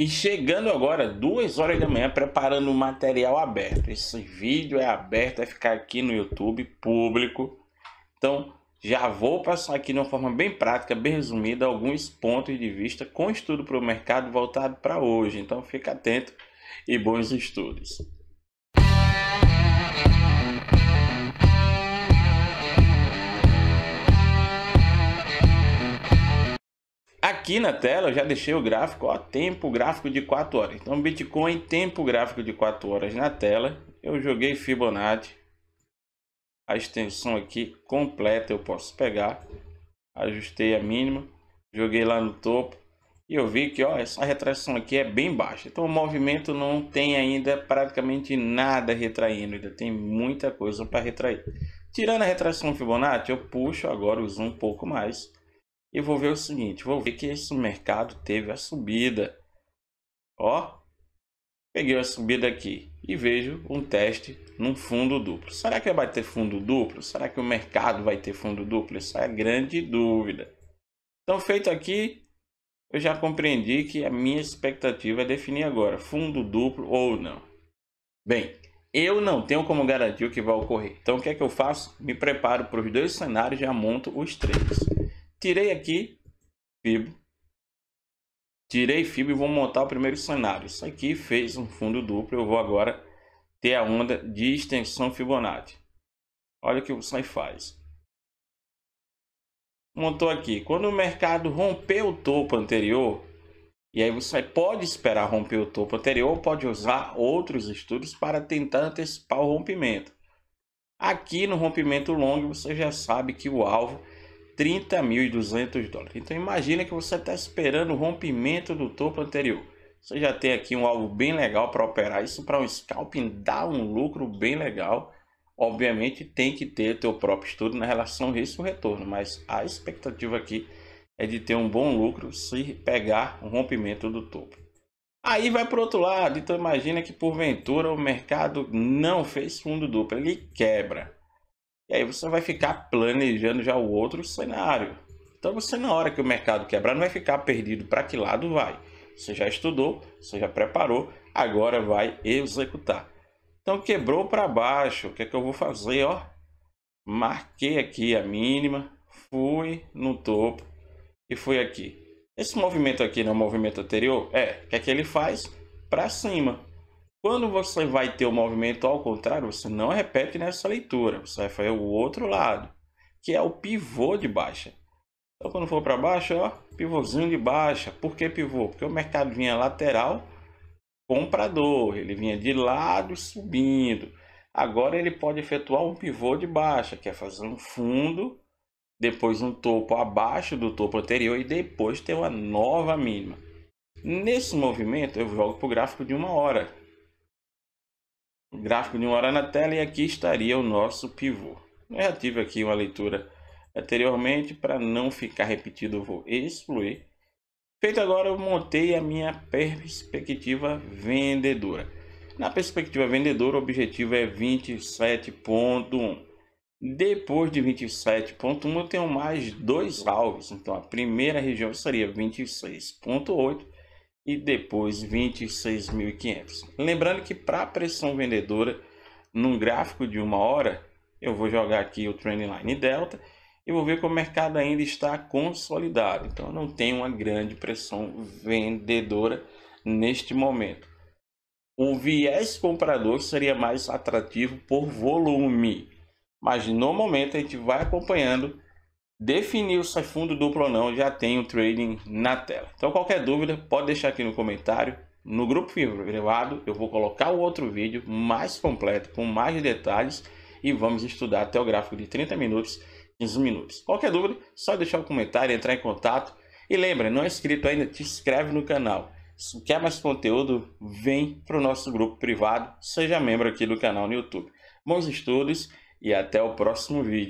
E chegando agora, duas horas da manhã, preparando o material aberto. Esse vídeo é aberto, vai é ficar aqui no YouTube, público. Então, já vou passar aqui de uma forma bem prática, bem resumida, alguns pontos de vista com estudo para o mercado voltado para hoje. Então, fica atento e bons estudos. Aqui na tela eu já deixei o gráfico, ó, tempo gráfico de 4 horas. Então Bitcoin, tempo gráfico de 4 horas na tela. Eu joguei Fibonacci. A extensão aqui completa eu posso pegar. Ajustei a mínima, joguei lá no topo e eu vi que ó, essa retração aqui é bem baixa. Então o movimento não tem ainda praticamente nada retraindo, ainda tem muita coisa para retrair. Tirando a retração Fibonacci, eu puxo agora, uso um pouco mais e vou ver o seguinte, vou ver que esse mercado teve a subida. Ó, peguei a subida aqui e vejo um teste num fundo duplo. Será que vai ter fundo duplo? Será que o mercado vai ter fundo duplo? Essa é a grande dúvida. Então, feito aqui, eu já compreendi que a minha expectativa é definir agora fundo duplo ou não. Bem, eu não tenho como garantir o que vai ocorrer. Então, o que é que eu faço? Me preparo para os dois cenários e já monto os três. Tirei aqui fibo Tirei fibo e vou montar o primeiro cenário. Isso aqui fez um fundo duplo. Eu vou agora ter a onda de extensão Fibonacci. Olha o que o SAI faz. Montou aqui. Quando o mercado rompeu o topo anterior, e aí você pode esperar romper o topo anterior, ou pode usar outros estudos para tentar antecipar o rompimento. Aqui no rompimento longo, você já sabe que o alvo 30.200 dólares. Então imagina que você está esperando o rompimento do topo anterior. Você já tem aqui um alvo bem legal para operar. Isso para um scalping dá um lucro bem legal. Obviamente tem que ter teu próprio estudo na relação risco-retorno, mas a expectativa aqui é de ter um bom lucro se pegar o rompimento do topo. Aí vai para o outro lado, então imagina que porventura o mercado não fez fundo duplo, ele quebra. E aí você vai ficar planejando já o outro cenário. Então você na hora que o mercado quebrar não vai ficar perdido para que lado vai. Você já estudou, você já preparou, agora vai executar. Então quebrou para baixo, o que é que eu vou fazer, ó? Marquei aqui a mínima, fui no topo e fui aqui. Esse movimento aqui não é o movimento anterior? É, o que é que ele faz? Para cima. Quando você vai ter o movimento ao contrário, você não repete nessa leitura, você vai fazer o outro lado, que é o pivô de baixa. Então quando for para baixo, ó, pivôzinho de baixa. Por que pivô? Porque o mercado vinha lateral comprador, ele vinha de lado subindo. Agora ele pode efetuar um pivô de baixa, que é fazer um fundo, depois um topo abaixo do topo anterior e depois ter uma nova mínima. Nesse movimento eu jogo para o gráfico de uma hora, gráfico de uma hora na tela e aqui estaria o nosso pivô. Eu já tive aqui uma leitura anteriormente, para não ficar repetido eu vou excluir. Feito agora, eu montei a minha perspectiva vendedora. Na perspectiva vendedora, o objetivo é 27.1. Depois de 27.1, eu tenho mais dois alvos. Então, a primeira região seria 26.8 e depois 26.500. Lembrando que para a pressão vendedora, num gráfico de uma hora, eu vou jogar aqui o trendline delta e vou ver que o mercado ainda está consolidado. Então não tem uma grande pressão vendedora neste momento. O viés comprador seria mais atrativo por volume, mas no momento a gente vai acompanhando definir o é fundo duplo ou não, já tem o trading na tela. Então qualquer dúvida pode deixar aqui no comentário. No grupo privado eu vou colocar o outro vídeo mais completo, com mais detalhes e vamos estudar até o gráfico de 30 minutos, 15 minutos. Qualquer dúvida, só deixar o um comentário, entrar em contato. E lembra, não é inscrito ainda, te inscreve no canal. Se quer mais conteúdo, vem para o nosso grupo privado, seja membro aqui do canal no YouTube. Bons estudos e até o próximo vídeo.